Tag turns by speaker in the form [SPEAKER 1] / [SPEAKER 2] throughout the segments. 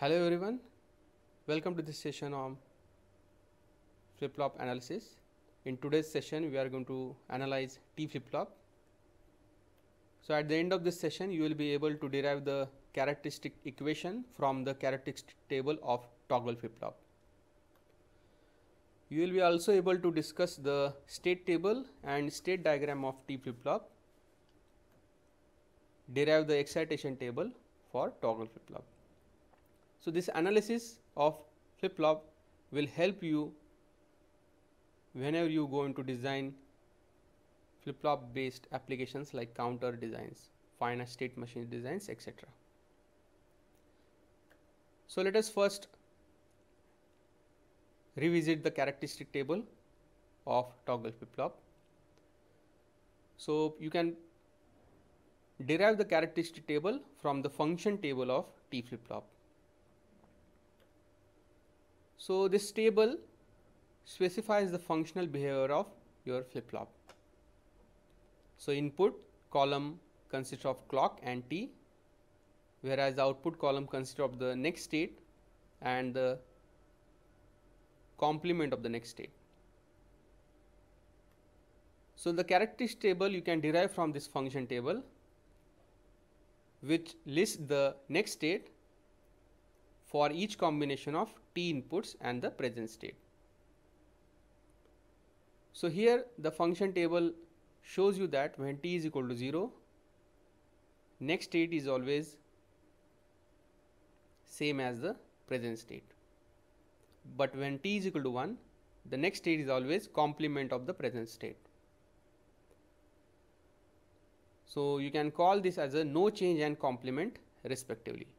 [SPEAKER 1] Hello everyone, welcome to this session on flip-flop analysis. In today's session, we are going to analyze T flip-flop. So at the end of this session, you will be able to derive the characteristic equation from the characteristic table of toggle flip-flop. You will be also able to discuss the state table and state diagram of T flip-flop, derive the excitation table for toggle flip-flop. So, this analysis of flip flop will help you whenever you go into design flip flop based applications like counter designs, finite state machine designs etc. So, let us first revisit the characteristic table of toggle flip flop. So, you can derive the characteristic table from the function table of T flip flop. So this table specifies the functional behavior of your flip-flop. So input column consists of clock and T whereas the output column consists of the next state and the complement of the next state. So the characteristic table you can derive from this function table which lists the next state for each combination of t inputs and the present state. So, here the function table shows you that when t is equal to 0, next state is always same as the present state. But when t is equal to 1, the next state is always complement of the present state. So, you can call this as a no change and complement respectively.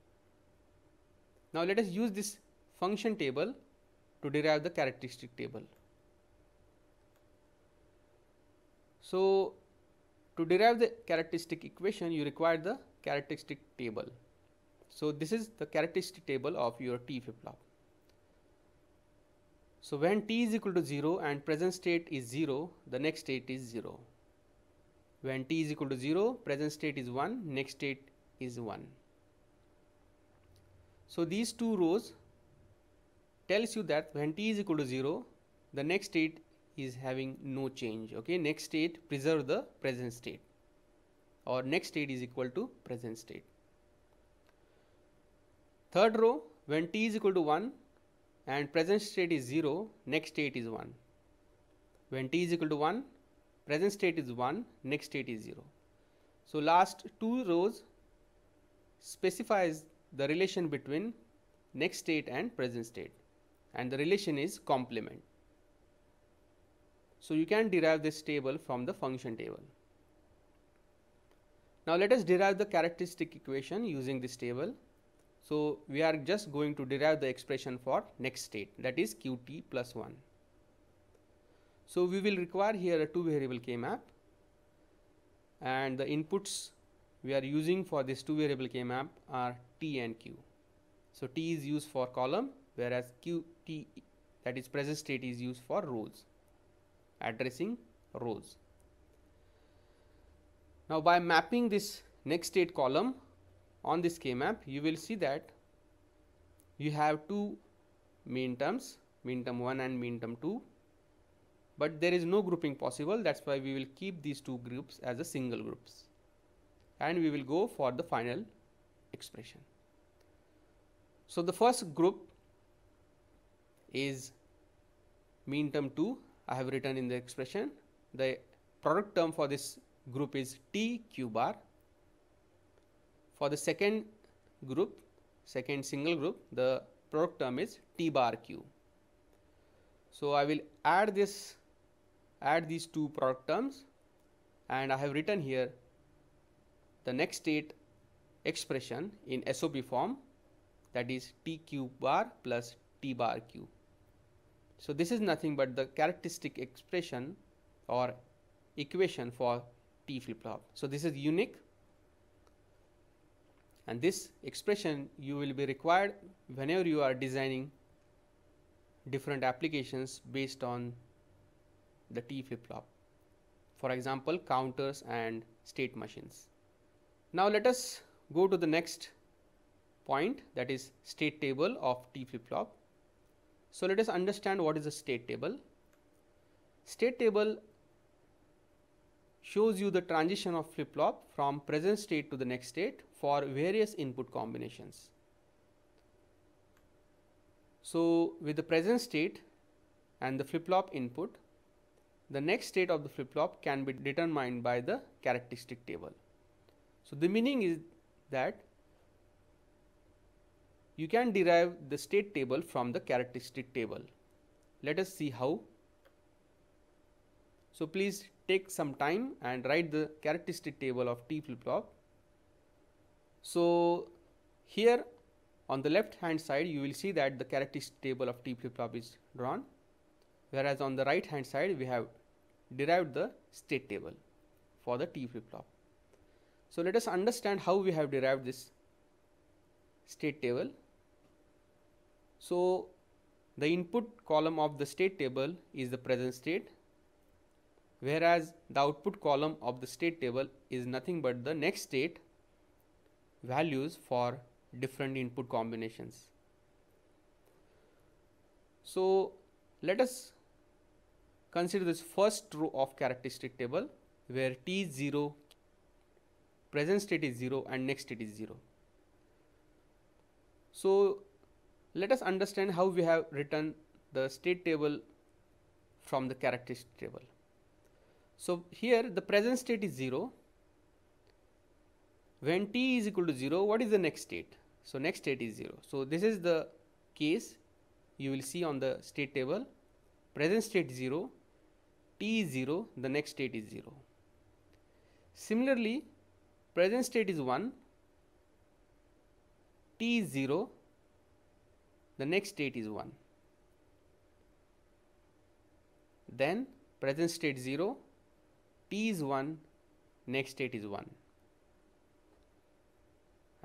[SPEAKER 1] Now let us use this function table to derive the characteristic table. So to derive the characteristic equation you require the characteristic table. So this is the characteristic table of your T flip-flop. So when T is equal to 0 and present state is 0 the next state is 0. When T is equal to 0 present state is 1 next state is 1. So these two rows tells you that when t is equal to 0 the next state is having no change okay next state preserve the present state or next state is equal to present state third row when t is equal to 1 and present state is 0 next state is 1 when t is equal to 1 present state is 1 next state is 0 so last two rows specifies the relation between next state and present state and the relation is complement. So, you can derive this table from the function table. Now, let us derive the characteristic equation using this table. So, we are just going to derive the expression for next state that is qt plus 1. So, we will require here a two variable k map and the inputs we are using for this two variable k map are T and Q. So T is used for column whereas QT that is present state is used for rows addressing rows. Now by mapping this next state column on this K map you will see that you have two mean terms mean term 1 and mean term 2 but there is no grouping possible that's why we will keep these two groups as a single groups and we will go for the final expression. So, the first group is mean term 2 I have written in the expression. The product term for this group is T Q bar. For the second group, second single group, the product term is T bar Q. So, I will add this add these two product terms and I have written here the next state expression in SOB form that is T q bar plus T bar q. So this is nothing but the characteristic expression or equation for T flip flop. So this is unique and this expression you will be required whenever you are designing different applications based on the T flip flop. For example, counters and state machines. Now let us go to the next point that is state table of T flip flop. So, let us understand what is a state table. State table shows you the transition of flip flop from present state to the next state for various input combinations. So, with the present state and the flip flop input, the next state of the flip flop can be determined by the characteristic table. So, the meaning is that you can derive the state table from the characteristic table. Let us see how. So please take some time and write the characteristic table of T flip-flop. So here on the left hand side you will see that the characteristic table of T flip-flop is drawn whereas on the right hand side we have derived the state table for the T flip-flop. So, let us understand how we have derived this state table. So, the input column of the state table is the present state whereas the output column of the state table is nothing but the next state values for different input combinations. So let us consider this first row of characteristic table where T0 present state is 0 and next state is 0. So let us understand how we have written the state table from the characteristic table. So here the present state is 0. When t is equal to 0, what is the next state? So next state is 0. So this is the case you will see on the state table. Present state 0, t is 0, the next state is 0. Similarly, present state is 1 t is 0 the next state is 1 then present state 0 t is 1 next state is 1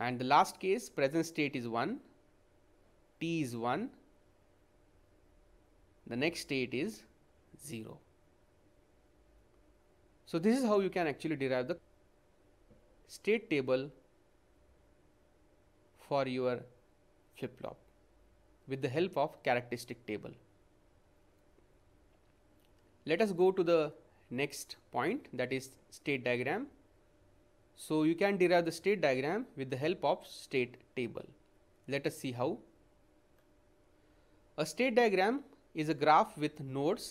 [SPEAKER 1] and the last case present state is 1 t is 1 the next state is 0 so this is how you can actually derive the state table for your flip-flop with the help of characteristic table. Let us go to the next point that is state diagram. So you can derive the state diagram with the help of state table. Let us see how. A state diagram is a graph with nodes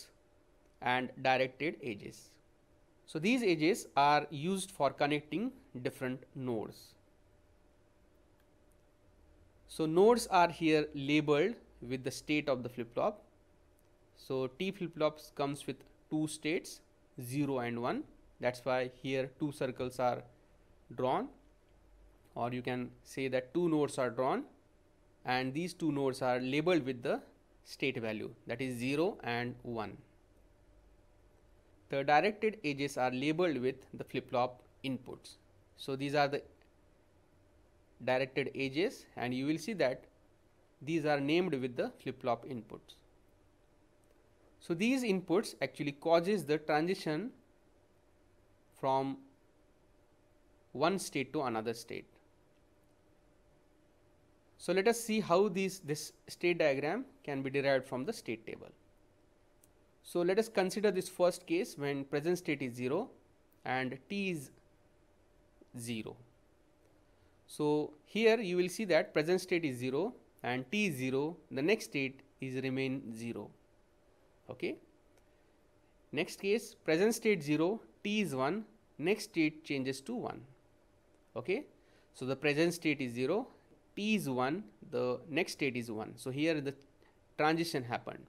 [SPEAKER 1] and directed edges. So these edges are used for connecting different nodes. So nodes are here labeled with the state of the flip-flop. So T flip-flops comes with two states 0 and 1 that's why here two circles are drawn or you can say that two nodes are drawn and these two nodes are labeled with the state value that is 0 and 1 the directed edges are labeled with the flip-flop inputs. So these are the directed edges and you will see that these are named with the flip-flop inputs. So these inputs actually causes the transition from one state to another state. So let us see how these, this state diagram can be derived from the state table. So let us consider this first case when present state is 0 and t is 0. So here you will see that present state is 0 and t is 0 the next state is remain 0. Okay. Next case present state 0 t is 1 next state changes to 1. Okay. So the present state is 0 t is 1 the next state is 1. So here the transition happened.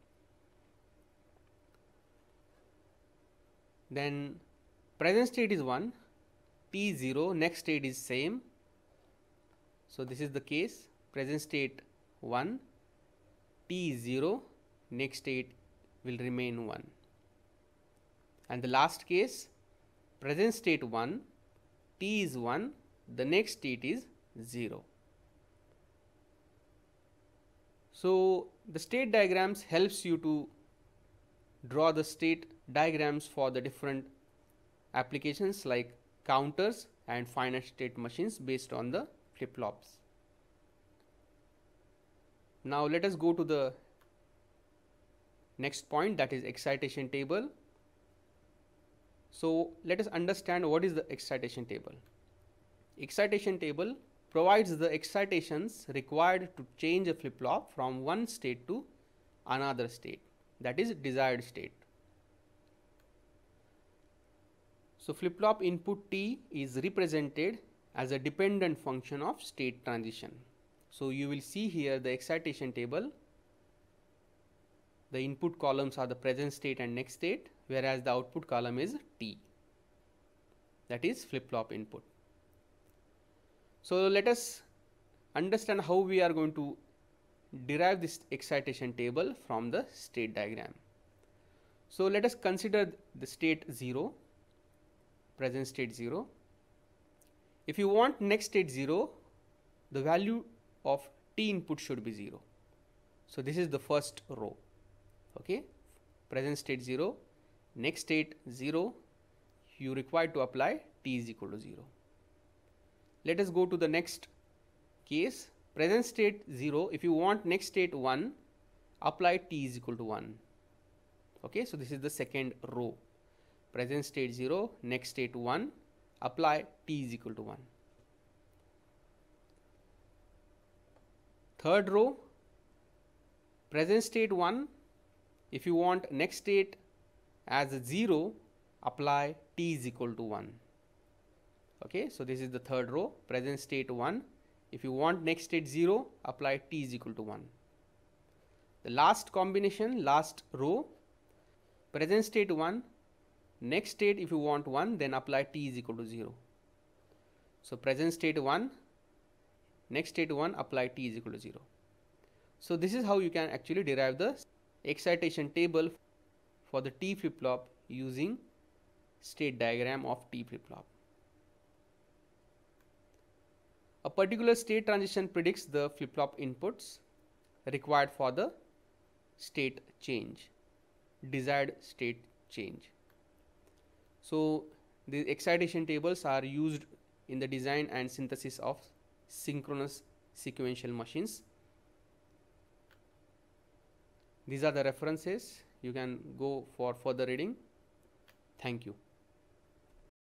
[SPEAKER 1] then present state is 1 p0 next state is same so this is the case present state 1 p0 next state will remain 1 and the last case present state 1 t is 1 the next state is 0 so the state diagrams helps you to draw the state diagrams for the different applications like counters and finite state machines based on the flip-flops. Now let us go to the next point that is excitation table. So let us understand what is the excitation table. Excitation table provides the excitations required to change a flip-flop from one state to another state that is desired state. So flip-flop input T is represented as a dependent function of state transition. So you will see here the excitation table. The input columns are the present state and next state whereas the output column is T that is flip-flop input. So let us understand how we are going to derive this excitation table from the state diagram. So let us consider the state 0 present state 0. If you want next state 0, the value of t input should be 0. So this is the first row. Okay, present state 0, next state 0, you require to apply t is equal to 0. Let us go to the next case, present state 0, if you want next state 1, apply t is equal to 1. Okay, so this is the second row present state 0 next state 1 apply t is equal to 1 third row present state 1 if you want next state as 0 apply t is equal to 1 okay so this is the third row present state 1 if you want next state 0 apply t is equal to 1 the last combination last row present state 1 next state if you want 1 then apply t is equal to 0 so present state 1 next state 1 apply t is equal to 0 so this is how you can actually derive the excitation table for the t flip-flop using state diagram of t flip-flop a particular state transition predicts the flip-flop inputs required for the state change desired state change so the excitation tables are used in the design and synthesis of synchronous sequential machines. These are the references. You can go for further reading. Thank you.